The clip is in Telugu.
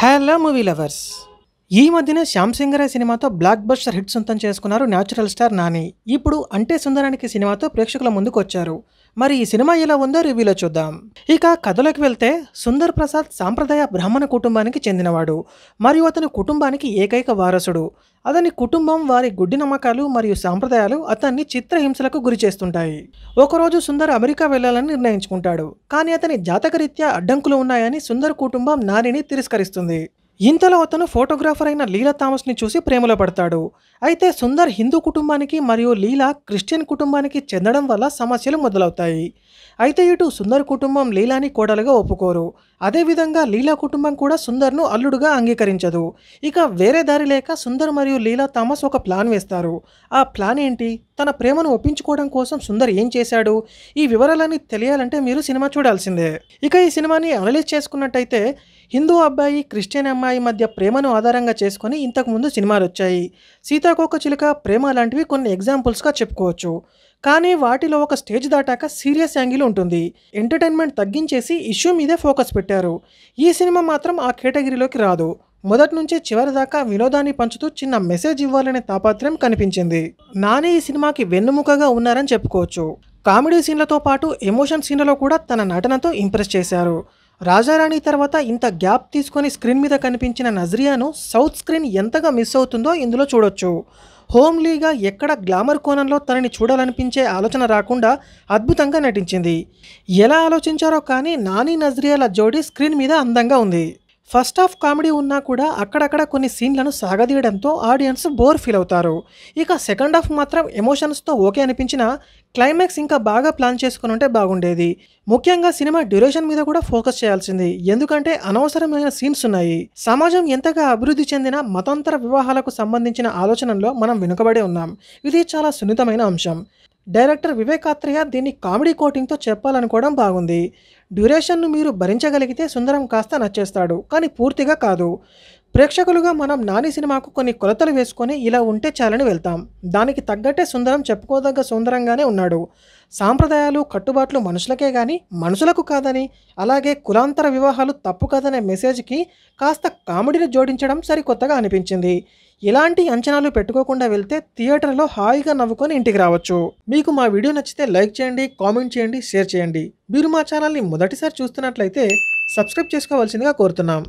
Hello movie lovers. ఈ మధ్యనే శ్యామ్ సింగరే సినిమాతో బ్లాక్ బస్టర్ హిట్ సొంతం చేసుకున్నారు న్యాచురల్ స్టార్ నాని ఇప్పుడు అంటే సుందరానికి సినిమాతో ప్రేక్షకుల ముందుకు వచ్చారు మరి ఈ సినిమా ఎలా ఉందో రివ్యూలో చూద్దాం ఇక కథలోకి వెళ్తే సుందర్ ప్రసాద్ సాంప్రదాయ బ్రాహ్మణ కుటుంబానికి చెందినవాడు మరియు అతని కుటుంబానికి ఏకైక వారసుడు అతని కుటుంబం వారి గుడ్డి నమ్మకాలు మరియు సాంప్రదాయాలు అతన్ని చిత్రహింసలకు గురి చేస్తుంటాయి ఒకరోజు సుందర్ అమెరికా వెళ్లాలని నిర్ణయించుకుంటాడు కానీ అతని జాతకరీత్యా అడ్డంకులు ఉన్నాయని సుందర్ కుటుంబం నానిని తిరస్కరిస్తుంది ఇంతలో అతను ఫోటోగ్రాఫర్ అయిన లీలా థామస్ని చూసి ప్రేమలో పడతాడు అయితే సుందర్ హిందూ కుటుంబానికి మరియు లీలా క్రిస్టియన్ కుటుంబానికి చెందడం వల్ల సమస్యలు మొదలవుతాయి అయితే ఇటు సుందర్ కుటుంబం లీలాని కోడలుగా ఒప్పుకోరు అదేవిధంగా లీలా కుటుంబం కూడా సుందర్ను అల్లుడుగా అంగీకరించదు ఇక వేరే దారి లేక సుందర్ మరియు లీలా థామస్ ఒక ప్లాన్ వేస్తారు ఆ ప్లాన్ ఏంటి తన ప్రేమను ఒప్పించుకోవడం కోసం సుందర్ ఏం చేశాడు ఈ వివరాలన్నీ తెలియాలంటే మీరు సినిమా చూడాల్సిందే ఇక ఈ సినిమాని అనలైజ్ చేసుకున్నట్టయితే హిందూ అబ్బాయి క్రిస్టియన్ అమ్మాయి ప్రేమాయి మధ్య ప్రేమను ఆధారంగా చేసుకొని ఇంతకుముందు సినిమాలు వచ్చాయి సీతాకోక చిలుక ప్రేమ లాంటివి కొన్ని ఎగ్జాంపుల్స్గా చెప్పుకోవచ్చు కానీ వాటిలో ఒక స్టేజ్ దాటాక సీరియస్ యాంగిల్ ఉంటుంది ఎంటర్టైన్మెంట్ తగ్గించేసి ఇష్యూ మీదే ఫోకస్ పెట్టారు ఈ సినిమా మాత్రం ఆ కేటగిరీలోకి రాదు మొదటి నుంచి చివరి దాకా వినోదాన్ని పంచుతూ చిన్న మెసేజ్ ఇవ్వాలనే తాపత్రయం కనిపించింది నాని ఈ సినిమాకి వెన్నుముకగా ఉన్నారని చెప్పుకోవచ్చు కామెడీ సీన్లతో పాటు ఎమోషన్ సీన్లలో కూడా తన నటనతో ఇంప్రెస్ చేశారు రాజారాణి తర్వాత ఇంత గ్యాప్ తీసుకొని స్క్రీన్ మీద కనిపించిన నజ్రియాను సౌత్ స్క్రీన్ ఎంతగా మిస్ అవుతుందో ఇందులో చూడొచ్చు హోమ్లీగా ఎక్కడ గ్లామర్ కోణంలో తనని చూడాలనిపించే ఆలోచన రాకుండా అద్భుతంగా నటించింది ఎలా ఆలోచించారో కానీ నాని నజ్రియాల జోడీ స్క్రీన్ మీద అందంగా ఉంది ఫస్ట్ హాఫ్ కామెడీ ఉన్నా కూడా అక్కడక్కడ కొన్ని సీన్లను సాగదీయడంతో ఆడియన్స్ బోర్ ఫీల్ అవుతారు ఇక సెకండ్ హాఫ్ మాత్రం ఎమోషన్స్తో ఓకే అనిపించిన క్లైమాక్స్ ఇంకా బాగా ప్లాన్ చేసుకుని ఉంటే బాగుండేది ముఖ్యంగా సినిమా డ్యూరేషన్ మీద కూడా ఫోకస్ చేయాల్సింది ఎందుకంటే అనవసరమైన సీన్స్ ఉన్నాయి సమాజం ఎంతగా అభివృద్ధి చెందిన మతాంతర వివాహాలకు సంబంధించిన ఆలోచనలో మనం వెనుకబడే ఉన్నాం ఇది చాలా సున్నితమైన అంశం డైరెక్టర్ వివేకాత్రయ దీన్ని కామెడీ కోటింగ్తో చెప్పాలనుకోవడం బాగుంది డ్యూరేషన్ను మీరు భరించగలిగితే సుందరం కాస్త నచ్చేస్తాడు కానీ పూర్తిగా కాదు ప్రేక్షకులుగా మనం నాని సినిమాకు కొన్ని కొలతలు వేసుకొని ఇలా ఉంటే చాలని వెళ్తాం దానికి తగ్గట్టే సుందరం చెప్పుకోదగ్గ సుందరంగానే ఉన్నాడు సాంప్రదాయాలు కట్టుబాట్లు మనుషులకే కానీ మనుషులకు కాదని అలాగే కులాంతర వివాహాలు తప్పు కాదనే మెసేజ్కి కాస్త కామెడీని జోడించడం సరికొత్తగా అనిపించింది ఇలాంటి అంచనాలు పెట్టుకోకుండా వెళ్తే థియేటర్లో హాయిగా నవ్వుకొని ఇంటికి రావచ్చు మీకు మా వీడియో నచ్చితే లైక్ చేయండి కామెంట్ చేయండి షేర్ చేయండి మీరు మా ఛానల్ని మొదటిసారి చూస్తున్నట్లయితే సబ్స్క్రైబ్ చేసుకోవాల్సిందిగా కోరుతున్నాం